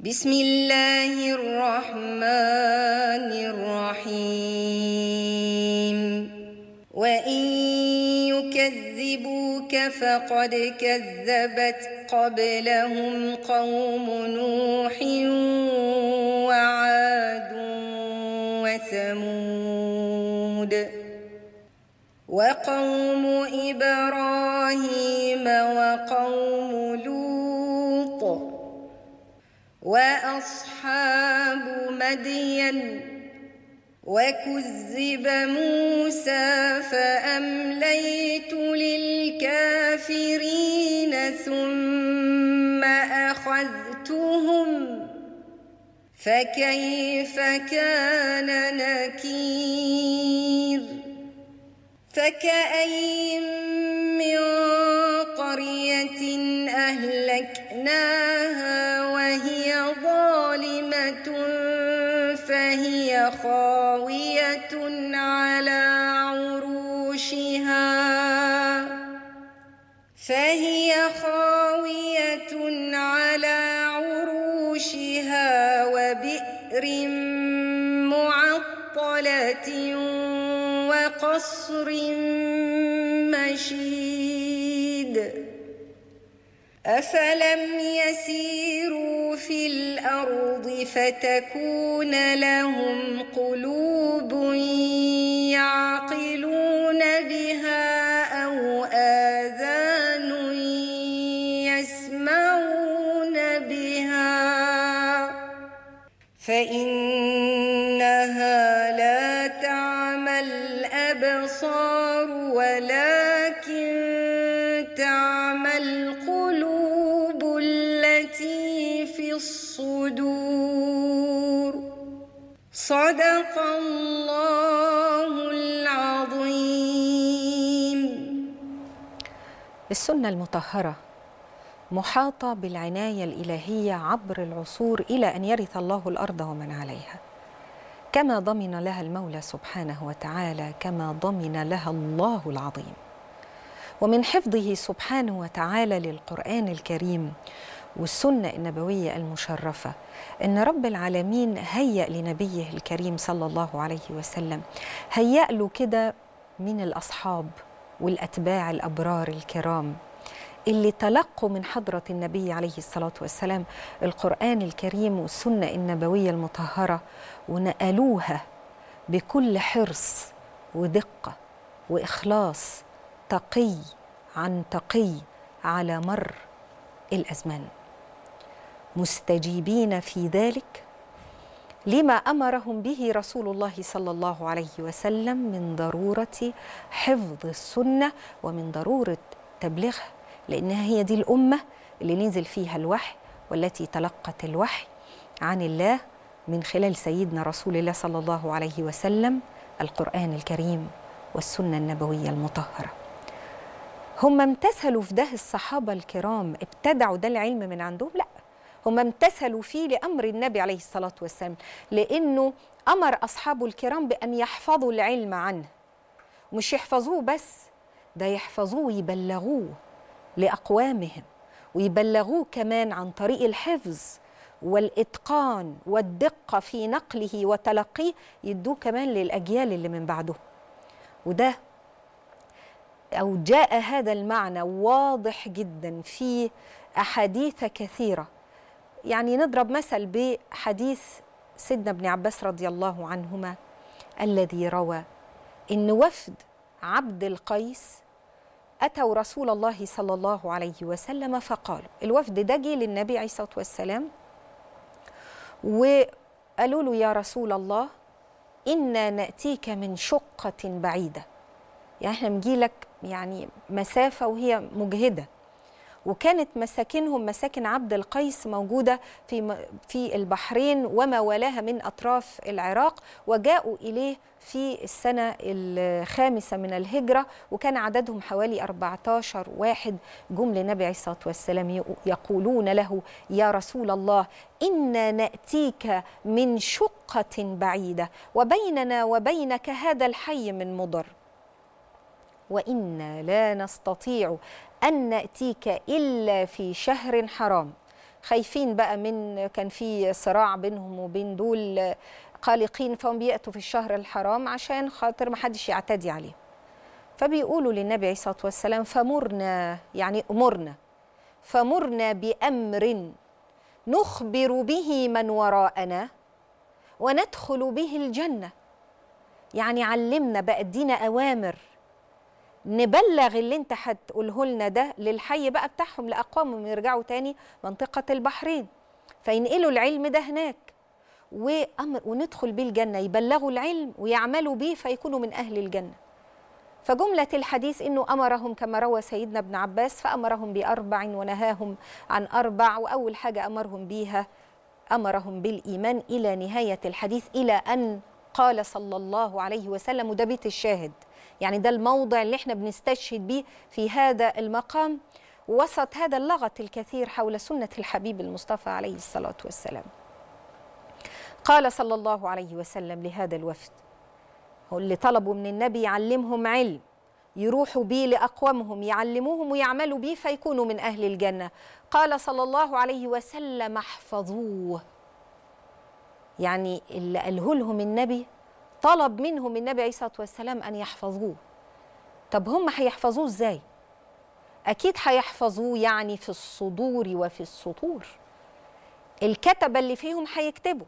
بسم الله الرحمن الرحيم وإن يكذبوك فقد كذبت قبلهم قوم نوح وعاد وثمود وقوم إبراهيم وقوم لوط واصحاب مدين وكذب موسى فامليت للكافرين ثم اخذتهم فكيف كان نكير فكاين من قريه اهلكناها خاوية على عروشها فهي خاوية على عروشها وبئر معطلة وقصر مشيد أفلم يسيروا في الأرض فتكون لهم قلوب يعقلون بِهِ السنة المطهرة محاطة بالعناية الإلهية عبر العصور إلى أن يرث الله الأرض ومن عليها كما ضمن لها المولى سبحانه وتعالى كما ضمن لها الله العظيم ومن حفظه سبحانه وتعالى للقرآن الكريم والسنة النبوية المشرفة أن رب العالمين هيأ لنبيه الكريم صلى الله عليه وسلم هيأ له كده من الأصحاب والأتباع الأبرار الكرام اللي تلقوا من حضرة النبي عليه الصلاة والسلام القرآن الكريم والسنة النبوية المطهرة ونقلوها بكل حرص ودقة وإخلاص تقي عن تقي على مر الأزمان مستجيبين في ذلك لما امرهم به رسول الله صلى الله عليه وسلم من ضروره حفظ السنه ومن ضروره تبليغها لانها هي دي الامه اللي نزل فيها الوحي والتي تلقت الوحي عن الله من خلال سيدنا رسول الله صلى الله عليه وسلم القران الكريم والسنه النبويه المطهره هم امتثلوا في ده الصحابه الكرام ابتدعوا ده العلم من عندهم لا هم امتثلوا فيه لأمر النبي عليه الصلاة والسلام لأنه أمر أصحابه الكرام بأن يحفظوا العلم عنه مش يحفظوه بس ده يحفظوه ويبلغوه لأقوامهم ويبلغوه كمان عن طريق الحفظ والإتقان والدقة في نقله وتلقيه يدوه كمان للأجيال اللي من بعده وده أو جاء هذا المعنى واضح جدا في أحاديث كثيرة يعني نضرب مثل بحديث سيدنا ابن عباس رضي الله عنهما الذي روى إن وفد عبد القيس أتوا رسول الله صلى الله عليه وسلم فقالوا الوفد ده جه للنبي عليه الصلاة والسلام وقالوا له يا رسول الله إنا نأتيك من شقة بعيدة يعني احنا نجي لك يعني مسافة وهي مجهدة وكانت مساكنهم مساكن عبد القيس موجودة في, في البحرين وما والاها من أطراف العراق وجاءوا إليه في السنة الخامسة من الهجرة وكان عددهم حوالي 14 واحد جم للنبي عليه الصلاة والسلام يقولون له يا رسول الله إنا نأتيك من شقة بعيدة وبيننا وبينك هذا الحي من مضر وإنا لا نستطيع أن نأتيك إلا في شهر حرام خايفين بقى من كان في صراع بينهم وبين دول قلقين فهم بيأتوا في الشهر الحرام عشان خاطر ما حدش يعتدي عليهم فبيقولوا للنبي عليه الصلاة والسلام فمرنا يعني أمرنا فمرنا بأمر نخبر به من وراءنا وندخل به الجنة يعني علمنا بقى ادينا أوامر نبلغ اللي انت هتقوله لنا ده للحي بقى بتاعهم لاقوامهم يرجعوا تاني منطقه البحرين فينقلوا العلم ده هناك وامر وندخل بيه الجنه يبلغوا العلم ويعملوا بيه فيكونوا من اهل الجنه فجملة الحديث إنه أمرهم كما روى سيدنا ابن عباس فأمرهم بأربع ونهاهم عن أربع وأول حاجة أمرهم بيها أمرهم بالإيمان إلى نهاية الحديث إلى أن قال صلى الله عليه وسلم وده بيت الشاهد يعني ده الموضع اللي احنا بنستشهد به في هذا المقام وسط هذا اللغط الكثير حول سنة الحبيب المصطفى عليه الصلاة والسلام قال صلى الله عليه وسلم لهذا الوفد هو اللي طلبوا من النبي يعلمهم علم يروحوا به لأقوامهم يعلموهم ويعملوا به فيكونوا من أهل الجنة قال صلى الله عليه وسلم احفظوه يعني اللي قاله لهم النبي طلب منهم النبي عليه الصلاه والسلام ان يحفظوه طب هم هيحفظوه ازاي اكيد هيحفظوه يعني في الصدور وفي السطور الكتبه اللي فيهم هيكتبوا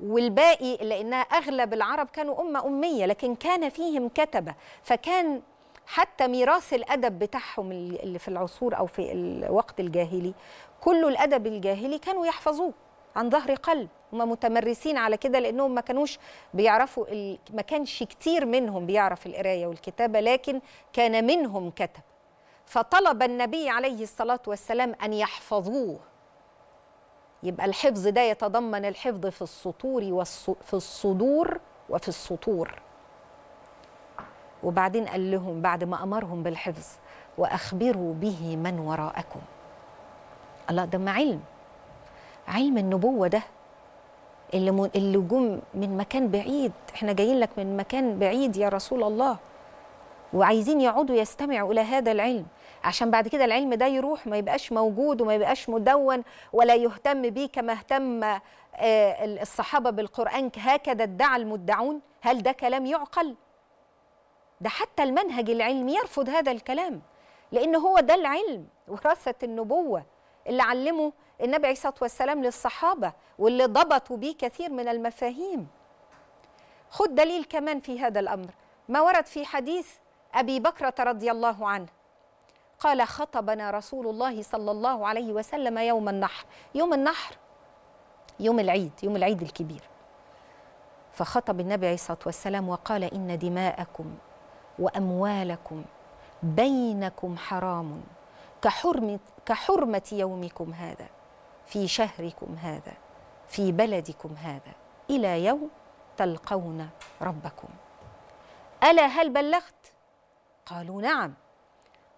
والباقي لانها اغلب العرب كانوا امه اميه لكن كان فيهم كتبه فكان حتى ميراث الادب بتاعهم اللي في العصور او في الوقت الجاهلي كل الادب الجاهلي كانوا يحفظوه عن ظهر قلب هم متمرسين على كده لانهم ما كانوش بيعرفوا ال... ما كانش كتير منهم بيعرف القرايه والكتابه لكن كان منهم كتب فطلب النبي عليه الصلاه والسلام ان يحفظوه يبقى الحفظ ده يتضمن الحفظ في السطور والص... في الصدور وفي السطور وبعدين قال لهم بعد ما امرهم بالحفظ واخبروا به من وراءكم الله ده ما علم علم النبوه ده اللي اللي جم من مكان بعيد احنا جايين لك من مكان بعيد يا رسول الله وعايزين يقعدوا يستمعوا الى هذا العلم عشان بعد كده العلم ده يروح ما يبقاش موجود وما يبقاش مدون ولا يهتم به كما اهتم آه، الصحابه بالقران هكذا ادعى المدعون هل ده كلام يعقل ده حتى المنهج العلمي يرفض هذا الكلام لان هو ده العلم وراثه النبوه اللي علمه النبي عليه الصلاة والسلام للصحابة واللي ضبطوا بيه كثير من المفاهيم خد دليل كمان في هذا الأمر ما ورد في حديث أبي بكرة رضي الله عنه قال خطبنا رسول الله صلى الله عليه وسلم يوم النحر يوم النحر يوم العيد يوم العيد الكبير فخطب النبي عليه الصلاة والسلام وقال إن دماءكم وأموالكم بينكم حرام كحرمة, كحرمة يومكم هذا في شهركم هذا في بلدكم هذا الى يوم تلقون ربكم الا هل بلغت قالوا نعم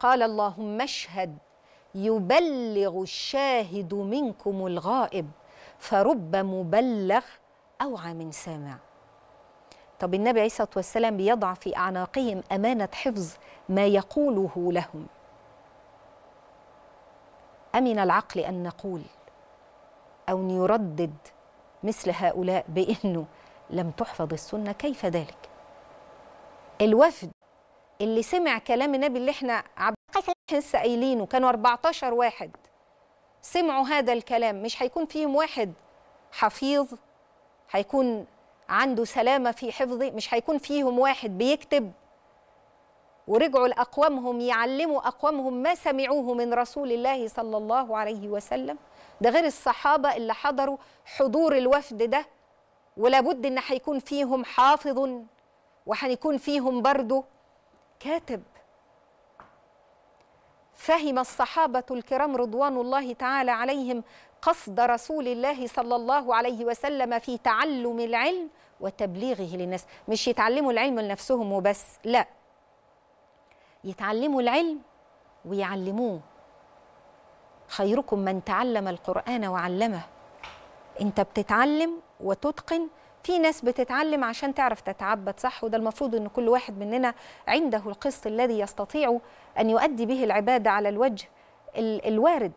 قال اللهم اشهد يبلغ الشاهد منكم الغائب فرب مبلغ اوعى من سامع طب النبي عليه الصلاه والسلام بيضع في اعناقهم امانه حفظ ما يقوله لهم امن العقل ان نقول أو أن يردد مثل هؤلاء بأنه لم تحفظ السنة كيف ذلك الوفد اللي سمع كلام النبي اللي احنا عبد احنا قايلينه كانوا 14 واحد سمعوا هذا الكلام مش هيكون فيهم واحد حفيظ هيكون عنده سلامة في حفظه مش هيكون فيهم واحد بيكتب ورجعوا لأقوامهم يعلموا أقوامهم ما سمعوه من رسول الله صلى الله عليه وسلم ده غير الصحابة اللي حضروا حضور الوفد ده ولابد ان هيكون فيهم حافظ وهيكون فيهم برضو كاتب فهم الصحابة الكرام رضوان الله تعالى عليهم قصد رسول الله صلى الله عليه وسلم في تعلم العلم وتبليغه للناس مش يتعلموا العلم لنفسهم وبس لا يتعلموا العلم ويعلموه خيركم من تعلم القرآن وعلمه أنت بتتعلم وتتقن في ناس بتتعلم عشان تعرف تتعبد صح وده المفروض ان كل واحد مننا عنده القسط الذي يستطيع ان يؤدي به العباده على الوجه الوارد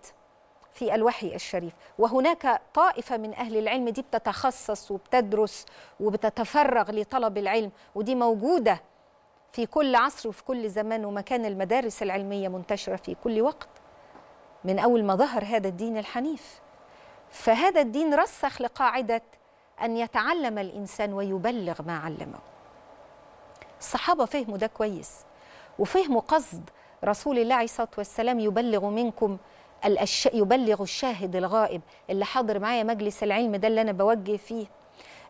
في الوحي الشريف وهناك طائفة من أهل العلم دي بتتخصص وبتدرس وبتتفرغ لطلب العلم ودي موجودة في كل عصر وفي كل زمان ومكان المدارس العلمية منتشرة في كل وقت من أول ما ظهر هذا الدين الحنيف فهذا الدين رسخ لقاعدة أن يتعلم الإنسان ويبلغ ما علمه الصحابة فهموا ده كويس وفهموا قصد رسول الله عليه الصلاة والسلام يبلغ منكم يبلغ الشاهد الغائب اللي حاضر معايا مجلس العلم ده اللي أنا بوجه فيه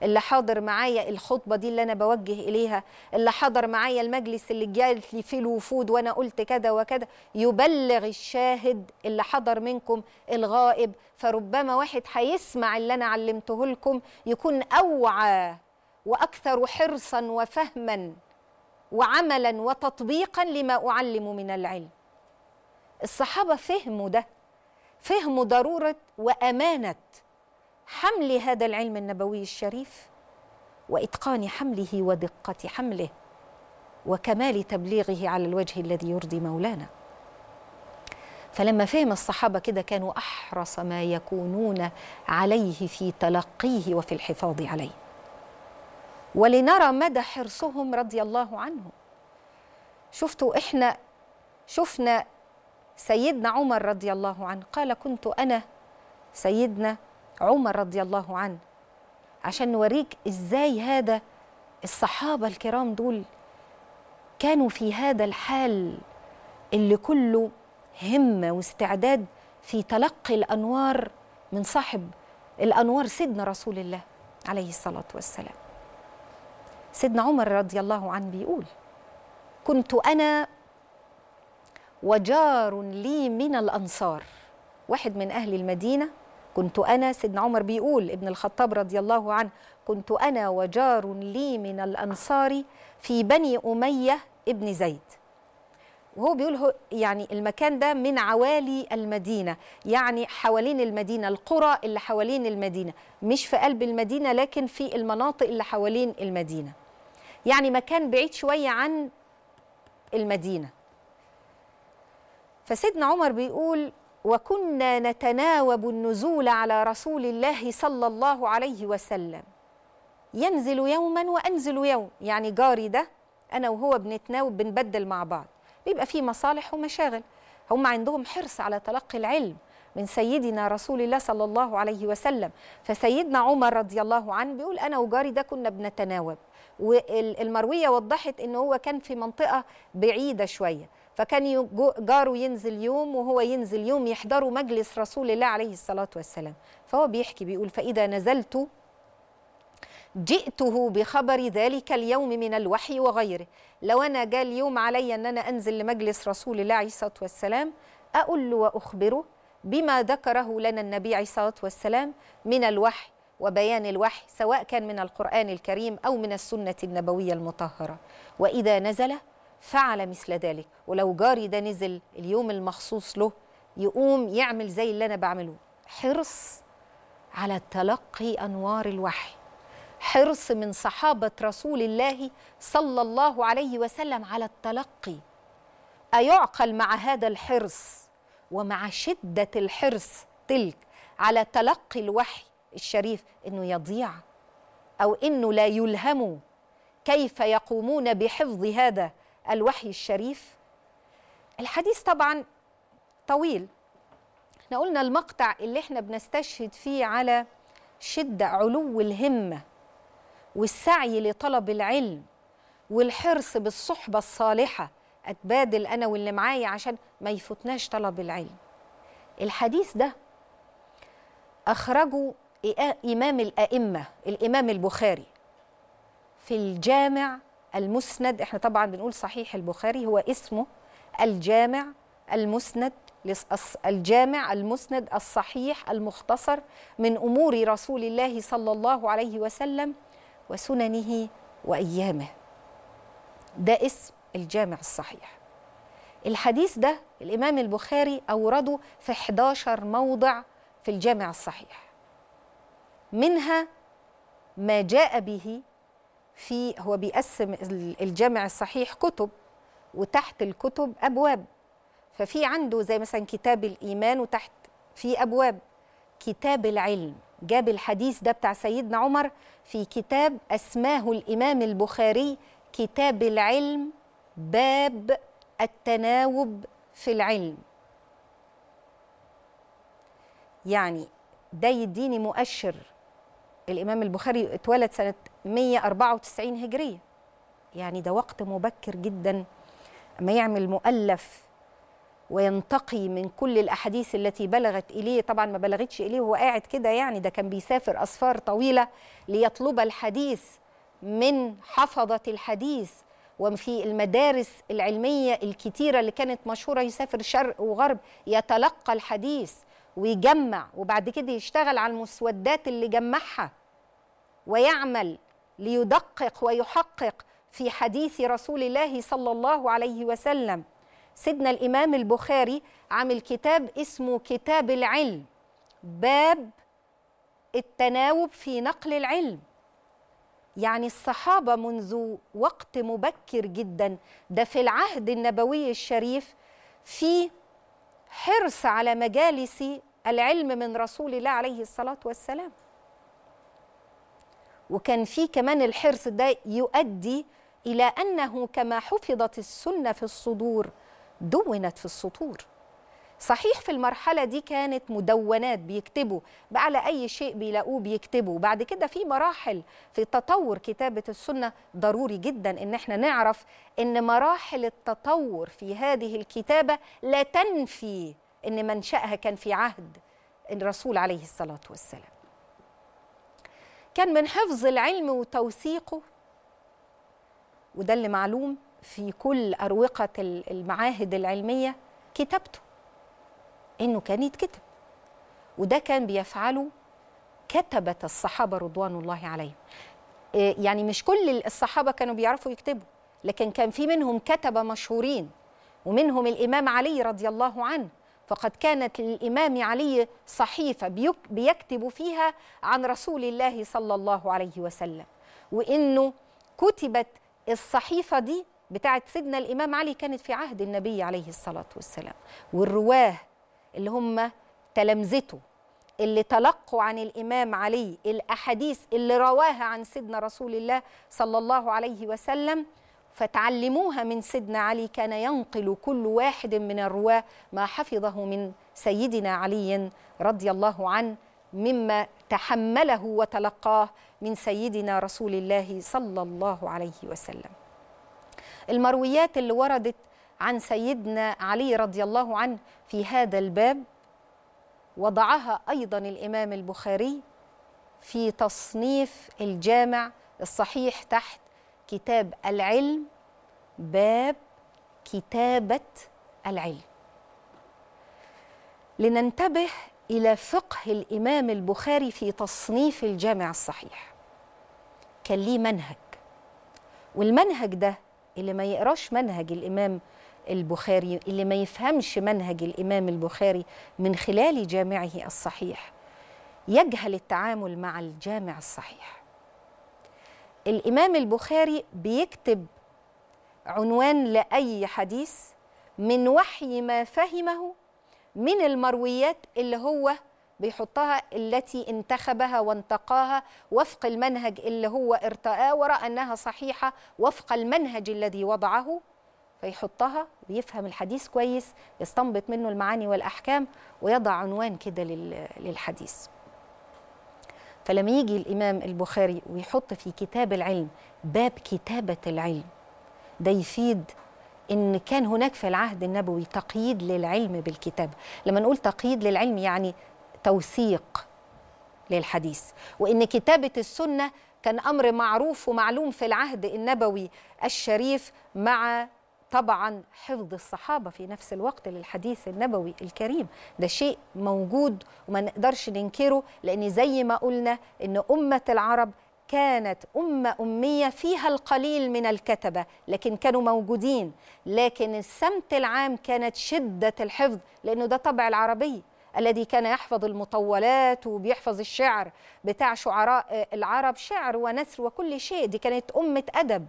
اللي حاضر معايا الخطبه دي اللي انا بوجه اليها اللي حاضر معايا المجلس اللي جالت لي فيه الوفود وانا قلت كذا وكذا يبلغ الشاهد اللي حضر منكم الغائب فربما واحد هيسمع اللي انا علمته لكم يكون اوعى واكثر حرصا وفهما وعملا وتطبيقا لما اعلم من العلم الصحابه فهموا ده فهموا ضروره وامانه حمل هذا العلم النبوي الشريف واتقان حمله ودقه حمله وكمال تبليغه على الوجه الذي يرضي مولانا فلما فهم الصحابه كده كانوا احرص ما يكونون عليه في تلقيه وفي الحفاظ عليه ولنرى مدى حرصهم رضي الله عنه شفتوا احنا شفنا سيدنا عمر رضي الله عنه قال كنت انا سيدنا عمر رضي الله عنه عشان نوريك ازاي هذا الصحابه الكرام دول كانوا في هذا الحال اللي كله همه واستعداد في تلقي الانوار من صاحب الانوار سيدنا رسول الله عليه الصلاه والسلام سيدنا عمر رضي الله عنه بيقول كنت انا وجار لي من الانصار واحد من اهل المدينه كنت أنا سيدنا عمر بيقول ابن الخطاب رضي الله عنه كنت أنا وجار لي من الأنصار في بني أمية ابن زيد وهو بيقول يعني المكان ده من عوالي المدينة يعني حوالين المدينة القرى اللي حوالين المدينة مش في قلب المدينة لكن في المناطق اللي حوالين المدينة يعني مكان بعيد شوية عن المدينة فسيدنا عمر بيقول وكنا نتناوب النزول على رسول الله صلى الله عليه وسلم ينزل يوما وانزل يوم يعني جاري ده انا وهو بنتناوب بنبدل مع بعض بيبقى في مصالح ومشاغل هم عندهم حرص على تلقي العلم من سيدنا رسول الله صلى الله عليه وسلم فسيدنا عمر رضي الله عنه بيقول انا وجاري ده كنا بنتناوب والمرويه وضحت ان هو كان في منطقه بعيده شويه فكان جاره ينزل يوم وهو ينزل يوم يحضروا مجلس رسول الله عليه الصلاة والسلام فهو بيحكي بيقول فإذا نزلت جئته بخبر ذلك اليوم من الوحي وغيره لو أنا جاء اليوم علي أن أنا أنزل لمجلس رسول الله عليه الصلاة والسلام أقول له وأخبره بما ذكره لنا النبي عليه الصلاة والسلام من الوحي وبيان الوحي سواء كان من القرآن الكريم أو من السنة النبوية المطهرة وإذا نزل فعل مثل ذلك ولو جاري ده نزل اليوم المخصوص له يقوم يعمل زي اللي أنا بعمله حرص على تلقي أنوار الوحي حرص من صحابة رسول الله صلى الله عليه وسلم على التلقي أيعقل مع هذا الحرص ومع شدة الحرص تلك على تلقي الوحي الشريف أنه يضيع أو أنه لا يلهموا كيف يقومون بحفظ هذا الوحي الشريف الحديث طبعا طويل احنا قلنا المقطع اللي احنا بنستشهد فيه على شدة علو الهمة والسعي لطلب العلم والحرص بالصحبة الصالحة أتبادل أنا واللي معايا عشان ما يفوتناش طلب العلم الحديث ده أخرجه إمام الأئمة الإمام البخاري في الجامع المسند احنا طبعا بنقول صحيح البخاري هو اسمه الجامع المسند الجامع المسند الصحيح المختصر من امور رسول الله صلى الله عليه وسلم وسننه وايامه ده اسم الجامع الصحيح الحديث ده الامام البخاري اورده في 11 موضع في الجامع الصحيح منها ما جاء به في هو بيقسم الجامع الصحيح كتب وتحت الكتب ابواب ففي عنده زي مثلا كتاب الايمان وتحت في ابواب كتاب العلم جاب الحديث ده بتاع سيدنا عمر في كتاب اسماه الامام البخاري كتاب العلم باب التناوب في العلم يعني ده يديني مؤشر الإمام البخاري اتولد سنة 194 هجرية يعني ده وقت مبكر جدا أما يعمل مؤلف وينتقي من كل الأحاديث التي بلغت إليه طبعا ما بلغتش إليه وهو قاعد كده يعني ده كان بيسافر أسفار طويلة ليطلب الحديث من حفظة الحديث وفي المدارس العلمية الكتيرة اللي كانت مشهورة يسافر شرق وغرب يتلقى الحديث ويجمع وبعد كده يشتغل على المسودات اللي جمعها ويعمل ليدقق ويحقق في حديث رسول الله صلى الله عليه وسلم سيدنا الامام البخاري عامل كتاب اسمه كتاب العلم باب التناوب في نقل العلم يعني الصحابه منذ وقت مبكر جدا ده في العهد النبوي الشريف في حرص على مجالس العلم من رسول الله عليه الصلاة والسلام وكان في كمان الحرص ده يؤدي إلى أنه كما حفظت السنة في الصدور دونت في السطور صحيح في المرحلة دي كانت مدونات بيكتبوا بقى على أي شيء بيلاقوه بيكتبوا بعد كده في مراحل في تطور كتابة السنة ضروري جدا إن احنا نعرف إن مراحل التطور في هذه الكتابة لا تنفي إن منشأها كان في عهد الرسول عليه الصلاة والسلام كان من حفظ العلم وتوثيقه وده اللي معلوم في كل أروقة المعاهد العلمية كتابته انه كان يتكتب وده كان بيفعله كتبة الصحابة رضوان الله عليهم آه، يعني مش كل الصحابة كانوا بيعرفوا يكتبوا لكن كان في منهم كتبة مشهورين ومنهم الإمام علي رضي الله عنه فقد كانت للإمام علي صحيفة بيكتب فيها عن رسول الله صلى الله عليه وسلم وإنه كتبت الصحيفة دي بتاعت سيدنا الإمام علي كانت في عهد النبي عليه الصلاة والسلام والرواه اللي هم تلامذته اللي تلقوا عن الإمام علي الأحاديث اللي رواها عن سيدنا رسول الله صلى الله عليه وسلم فتعلموها من سيدنا علي كان ينقل كل واحد من الرواة ما حفظه من سيدنا علي رضي الله عنه مما تحمله وتلقاه من سيدنا رسول الله صلى الله عليه وسلم المرويات اللي وردت عن سيدنا علي رضي الله عنه في هذا الباب وضعها ايضا الامام البخاري في تصنيف الجامع الصحيح تحت كتاب العلم باب كتابه العلم لننتبه الى فقه الامام البخاري في تصنيف الجامع الصحيح كان ليه منهج والمنهج ده اللي ما يقراش منهج الامام البخاري اللي ما يفهمش منهج الإمام البخاري من خلال جامعه الصحيح يجهل التعامل مع الجامع الصحيح الإمام البخاري بيكتب عنوان لأي حديث من وحي ما فهمه من المرويات اللي هو بيحطها التي انتخبها وانتقاها وفق المنهج اللي هو ارتقاه ورأى أنها صحيحة وفق المنهج الذي وضعه فيحطها ويفهم الحديث كويس يستنبط منه المعاني والأحكام ويضع عنوان كده للحديث فلما يجي الإمام البخاري ويحط في كتاب العلم باب كتابة العلم ده يفيد ان كان هناك في العهد النبوي تقييد للعلم بالكتاب لما نقول تقييد للعلم يعني توثيق للحديث وان كتابه السنه كان امر معروف ومعلوم في العهد النبوي الشريف مع طبعا حفظ الصحابه في نفس الوقت للحديث النبوي الكريم ده شيء موجود وما نقدرش ننكره لان زي ما قلنا ان امه العرب كانت أمة أمية فيها القليل من الكتبة لكن كانوا موجودين لكن السمت العام كانت شدة الحفظ لأنه ده طبع العربي الذي كان يحفظ المطولات وبيحفظ الشعر بتاع شعراء العرب شعر ونثر وكل شيء دي كانت أمة أدب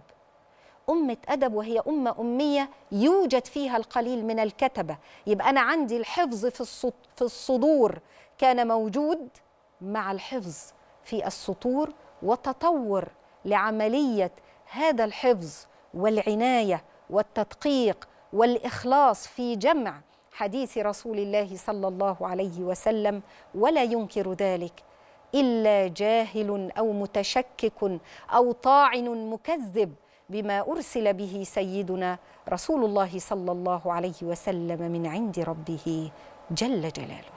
أمة أدب وهي أمة أمية يوجد فيها القليل من الكتبة يبقى أنا عندي الحفظ في, في الصدور كان موجود مع الحفظ في السطور وتطور لعملية هذا الحفظ والعناية والتدقيق والإخلاص في جمع حديث رسول الله صلى الله عليه وسلم ولا ينكر ذلك إلا جاهل أو متشكك أو طاعن مكذب بما أرسل به سيدنا رسول الله صلى الله عليه وسلم من عند ربه جل جلاله